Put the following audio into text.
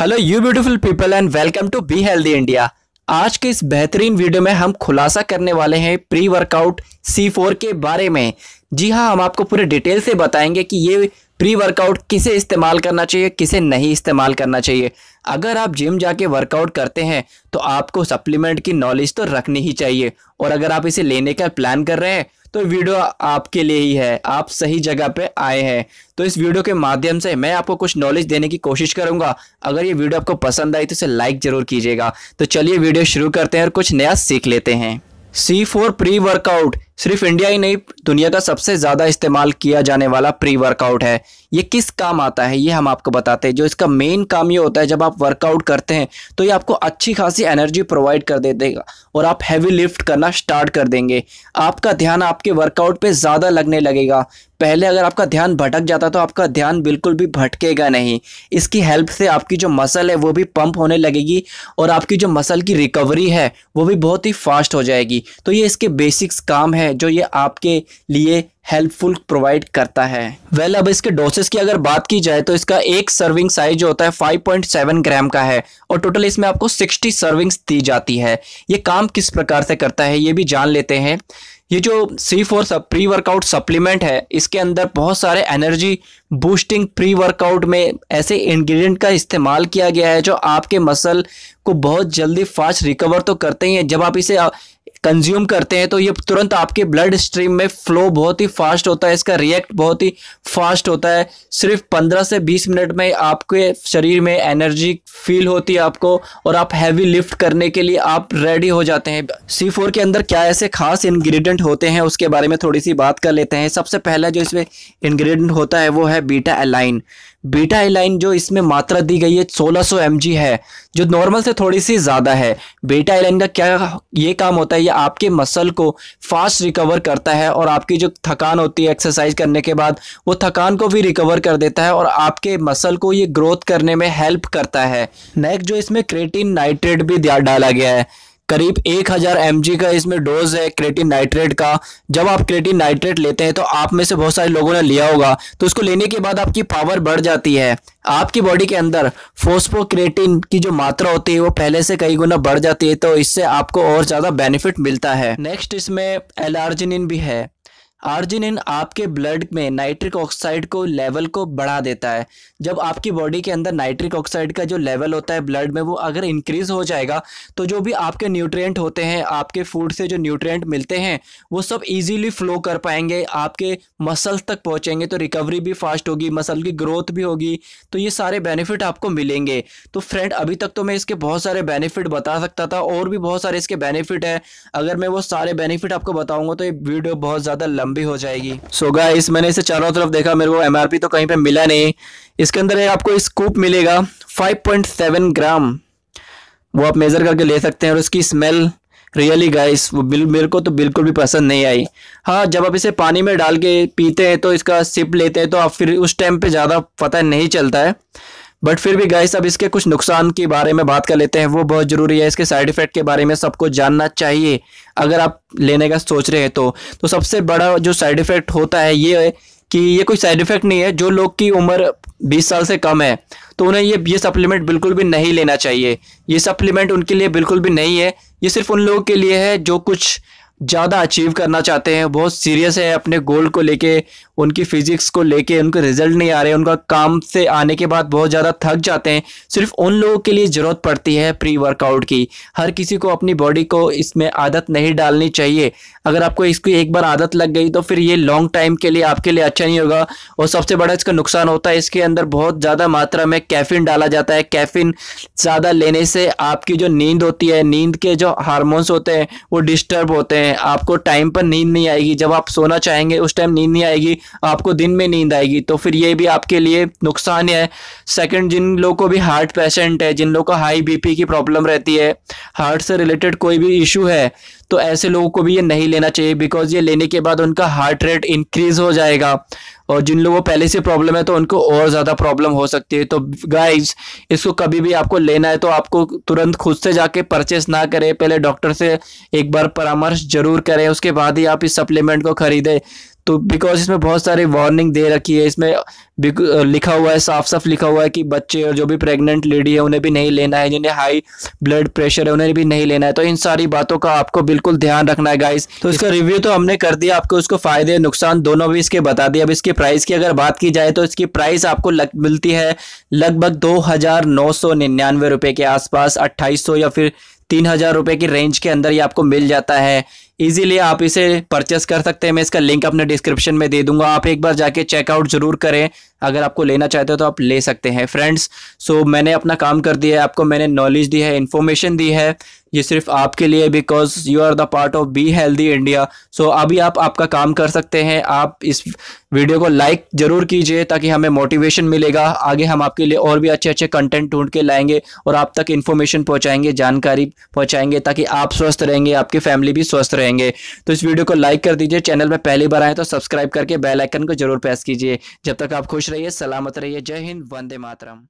hello you beautiful people and welcome to be healthy India आज के इस बेहतरीन वीडियो में हम खुलासा करने वाले हैं प्री वर्कआउट सी फोर के बारे में जी हाँ हम आपको पूरे डिटेल से बताएंगे कि ये प्री वर्कआउट किसे इस्तेमाल करना चाहिए किसे नहीं इस्तेमाल करना चाहिए अगर आप जिम जाके वर्कआउट करते हैं तो आपको सप्लीमेंट की नॉलेज तो रखनी ही चाहिए और अगर आप इसे लेने का प्लान कर रहे हैं तो वीडियो आपके लिए ही है आप सही जगह पे आए हैं तो इस वीडियो के माध्यम से मैं आपको कुछ नॉलेज देने की कोशिश करूंगा अगर ये वीडियो आपको पसंद आई तो इसे लाइक जरूर कीजिएगा तो चलिए वीडियो शुरू करते हैं और कुछ नया सीख लेते हैं सी फोर प्री वर्कआउट सिर्फ इंडिया ही नहीं दुनिया का सबसे ज़्यादा इस्तेमाल किया जाने वाला प्री वर्कआउट है ये किस काम आता है ये हम आपको बताते हैं जो इसका मेन काम ये होता है जब आप वर्कआउट करते हैं तो ये आपको अच्छी खासी एनर्जी प्रोवाइड कर दे देगा और आप हैवी लिफ्ट करना स्टार्ट कर देंगे आपका ध्यान आपके वर्कआउट पर ज़्यादा लगने लगेगा पहले अगर आपका ध्यान भटक जाता तो आपका ध्यान बिल्कुल भी भटकेगा नहीं इसकी हेल्प से आपकी जो मसल है वो भी पंप होने लगेगी और आपकी जो मसल की रिकवरी है वो भी बहुत ही फास्ट हो जाएगी तो ये इसके बेसिक्स काम है है जो ये आपके लिए हेल्पफुल प्रोवाइड करता है वेल well, अब इसके डोसेस की अगर बात की जाए तो इसका एक सर्विंग साइज जो होता है 5.7 ग्राम का है और टोटल इसमें आपको 60 सर्विंग्स दी जाती है ये काम किस प्रकार से करता है ये भी जान लेते हैं ये जो सी फोर सब प्री वर्कआउट सप्लीमेंट है इसके अंदर बहुत सारे एनर्जी बूस्टिंग प्री वर्कआउट में ऐसे इंग्रेडिएंट का इस्तेमाल किया गया है जो आपके मसल को बहुत जल्दी फास्ट रिकवर तो करते ही हैं जब आप इसे कंज्यूम करते हैं तो ये तुरंत आपके ब्लड स्ट्रीम में फ्लो बहुत ही फास्ट होता है इसका रिएक्ट बहुत ही फास्ट होता है सिर्फ 15 से 20 मिनट में आपके शरीर में एनर्जी फील होती है आपको और आप हैवी लिफ्ट करने के लिए आप रेडी हो जाते हैं सी फोर के अंदर क्या ऐसे खास इन्ग्रीडियंट होते हैं उसके बारे में थोड़ी सी बात कर लेते हैं सबसे पहला जो इसमें इन्ग्रीडियंट होता है वो है बीटा एलाइन बीटा एलाइन जो इसमें मात्रा दी गई है 1600 सौ है जो नॉर्मल से थोड़ी सी ज़्यादा है बीटा एलाइन का क्या ये काम होता है आपके मसल को फास्ट रिकवर करता है और आपकी जो थकान होती है एक्सरसाइज करने के बाद वो थकान को भी रिकवर कर देता है और आपके मसल को ये ग्रोथ करने में हेल्प करता है नेक्स्ट जो इसमें क्रेटिन नाइट्रेट भी डाला गया है करीब 1000 हजार का इसमें डोज है क्रेटिन नाइट्रेट का जब आप क्रेटिन नाइट्रेट लेते हैं तो आप में से बहुत सारे लोगों ने लिया होगा तो उसको लेने के बाद आपकी पावर बढ़ जाती है आपकी बॉडी के अंदर फोस्फोक्रेटिन की जो मात्रा होती है वो पहले से कई गुना बढ़ जाती है तो इससे आपको और ज़्यादा बेनिफिट मिलता है नेक्स्ट इसमें एलार्जिन भी है आर्जिनिन आपके ब्लड में नाइट्रिक ऑक्साइड को लेवल को बढ़ा देता है जब आपकी बॉडी के अंदर नाइट्रिक ऑक्साइड का जो लेवल होता है ब्लड में वो अगर इंक्रीज हो जाएगा तो जो भी आपके न्यूट्रिएंट होते हैं आपके फूड से जो न्यूट्रिएंट मिलते हैं वो सब इजीली फ्लो कर पाएंगे आपके मसल्स तक पहुँचेंगे तो रिकवरी भी फास्ट होगी मसल की ग्रोथ भी होगी तो ये सारे बेनिफिट आपको मिलेंगे तो फ्रेंड अभी तक तो मैं इसके बहुत सारे बेनिफिट बता सकता था और भी बहुत सारे इसके बेनिफिट है अगर मैं वो सारे बेनिफिट आपको बताऊँगा तो ये वीडियो बहुत ज़्यादा लंबा लंबी हो जाएगी सो so गाइस मैंने इसे चारों तरफ देखा मेरे को एम तो कहीं पे मिला नहीं इसके अंदर आपको स्कूप मिलेगा 5.7 ग्राम वो आप मेज़र करके ले सकते हैं और उसकी स्मेल रियली गाइस वो बिल मेरे को तो बिल्कुल भी पसंद नहीं आई हाँ जब आप इसे पानी में डाल के पीते हैं तो इसका सिप लेते हैं तो आप फिर उस टाइम पे ज़्यादा पता नहीं चलता है बट फिर भी गाइस अब इसके कुछ नुकसान के बारे में बात कर लेते हैं वो बहुत ज़रूरी है इसके साइड इफ़ेक्ट के बारे में सबको जानना चाहिए अगर आप लेने का सोच रहे हैं तो तो सबसे बड़ा जो साइड इफ़ेक्ट होता है ये है कि ये कोई साइड इफ़ेक्ट नहीं है जो लोग की उम्र 20 साल से कम है तो उन्हें ये ये सप्लीमेंट बिल्कुल भी नहीं लेना चाहिए ये सप्लीमेंट उनके लिए बिल्कुल भी नहीं है ये सिर्फ उन लोगों के लिए है जो कुछ ज़्यादा अचीव करना चाहते हैं बहुत सीरियस है अपने गोल को लेके उनकी फिजिक्स को लेके उनके रिजल्ट नहीं आ रहे उनका काम से आने के बाद बहुत ज़्यादा थक जाते हैं सिर्फ उन लोगों के लिए ज़रूरत पड़ती है प्री वर्कआउट की हर किसी को अपनी बॉडी को इसमें आदत नहीं डालनी चाहिए अगर आपको इसकी एक बार आदत लग गई तो फिर ये लॉन्ग टाइम के लिए आपके लिए अच्छा नहीं होगा और सबसे बड़ा इसका नुकसान होता है इसके अंदर बहुत ज़्यादा मात्रा में कैफिन डाला जाता है कैफिन ज़्यादा लेने से आपकी जो नींद होती है नींद के जो हार्मोन्स होते हैं वो डिस्टर्ब होते हैं आपको टाइम पर नींद नहीं आएगी जब आप सोना चाहेंगे उस टाइम नींद नहीं आएगी आपको दिन में नींद आएगी तो फिर ये भी आपके लिए नुकसान है सेकंड जिन लोगों को भी हार्ट पेशेंट है जिन लोगों को हाई बीपी की प्रॉब्लम रहती है हार्ट से रिलेटेड कोई भी इशू है तो ऐसे लोगों को भी ये नहीं लेना चाहिए बिकॉज ये लेने के बाद उनका हार्ट रेट इंक्रीज हो जाएगा और जिन लोगों को पहले से प्रॉब्लम है तो उनको और ज़्यादा प्रॉब्लम हो सकती है तो गाइज इसको कभी भी आपको लेना है तो आपको तुरंत खुद से जाके परचेस ना करें पहले डॉक्टर से एक बार परामर्श जरूर करें उसके बाद ही आप इस सप्लीमेंट को खरीदें तो बिकॉज इसमें बहुत सारी वार्निंग दे रखी है इसमें लिखा हुआ है साफ साफ लिखा हुआ है कि बच्चे और जो भी प्रेग्नेंट लेडी है उन्हें भी नहीं लेना है जिन्हें हाई ब्लड प्रेशर है उन्हें भी नहीं लेना है तो इन सारी बातों का आपको बिल्कुल ध्यान रखना है गाइस तो इसका रिव्यू तो हमने कर दिया आपको उसको फायदे नुकसान दोनों भी इसके बता दिए अब इसके प्राइस की अगर बात की जाए तो इसकी प्राइस आपको लग, मिलती है लगभग दो हजार नौ सौ निन्यानवे के आसपास अट्ठाईस सौ या फिर तीन हजार रुपये की रेंज के अंदर ये आपको मिल जाता है इजीली आप इसे परचेस कर सकते हैं मैं इसका लिंक अपने डिस्क्रिप्शन में दे दूंगा आप एक बार जाके चेकआउट जरूर करें अगर आपको लेना चाहते हो तो आप ले सकते हैं फ्रेंड्स सो so, मैंने अपना काम कर दिया है आपको मैंने नॉलेज दी है इन्फॉर्मेशन दी है ये सिर्फ आपके लिए because you are the part of be healthy India so अभी आप आपका काम कर सकते हैं आप इस वीडियो को लाइक ज़रूर कीजिए ताकि हमें मोटिवेशन मिलेगा आगे हम आपके लिए और भी अच्छे अच्छे कंटेंट ढूंढ के लाएंगे और आप तक इन्फॉर्मेशन पहुंचाएंगे जानकारी पहुंचाएंगे ताकि आप स्वस्थ रहेंगे आपकी फैमिली भी स्वस्थ रहेंगे तो इस वीडियो को लाइक कर दीजिए चैनल पर पहली बार आए तो सब्सक्राइब करके बेलाइकन को जरूर प्रेस कीजिए जब तक आप खुश रहिए सलामत रहिए जय हिंद वंदे मातरम